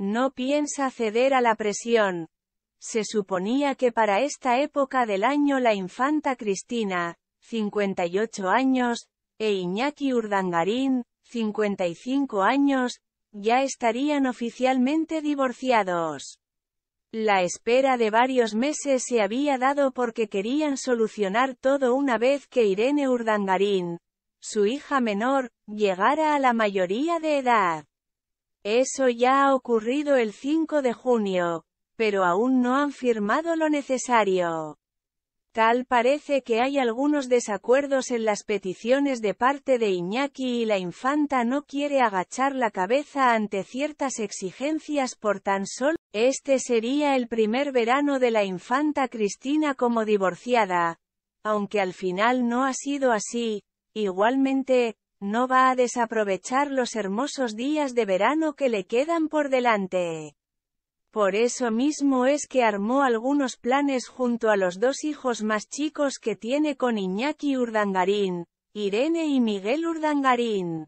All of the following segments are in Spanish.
No piensa ceder a la presión. Se suponía que para esta época del año la infanta Cristina, 58 años, e Iñaki Urdangarín, 55 años, ya estarían oficialmente divorciados. La espera de varios meses se había dado porque querían solucionar todo una vez que Irene Urdangarín, su hija menor, llegara a la mayoría de edad. Eso ya ha ocurrido el 5 de junio, pero aún no han firmado lo necesario. Tal parece que hay algunos desacuerdos en las peticiones de parte de Iñaki y la infanta no quiere agachar la cabeza ante ciertas exigencias por tan solo. Este sería el primer verano de la infanta Cristina como divorciada, aunque al final no ha sido así. Igualmente, no va a desaprovechar los hermosos días de verano que le quedan por delante. Por eso mismo es que armó algunos planes junto a los dos hijos más chicos que tiene con Iñaki Urdangarín, Irene y Miguel Urdangarín.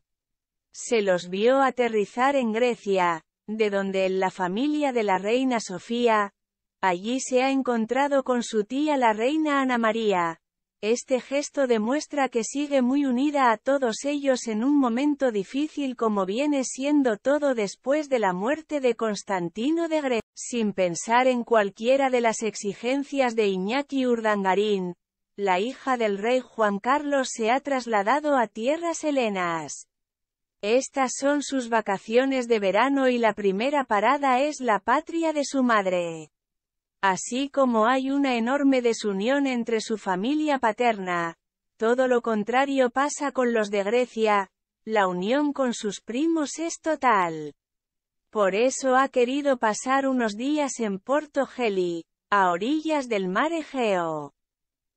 Se los vio aterrizar en Grecia, de donde en la familia de la reina Sofía, allí se ha encontrado con su tía la reina Ana María, este gesto demuestra que sigue muy unida a todos ellos en un momento difícil como viene siendo todo después de la muerte de Constantino de Gre. Sin pensar en cualquiera de las exigencias de Iñaki Urdangarín, la hija del rey Juan Carlos se ha trasladado a tierras helenas. Estas son sus vacaciones de verano y la primera parada es la patria de su madre. Así como hay una enorme desunión entre su familia paterna. Todo lo contrario pasa con los de Grecia, la unión con sus primos es total. Por eso ha querido pasar unos días en Porto Geli, a orillas del mar Egeo.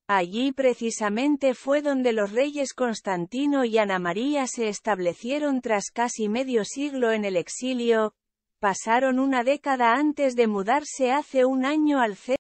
Allí precisamente fue donde los reyes Constantino y Ana María se establecieron tras casi medio siglo en el exilio, Pasaron una década antes de mudarse hace un año al centro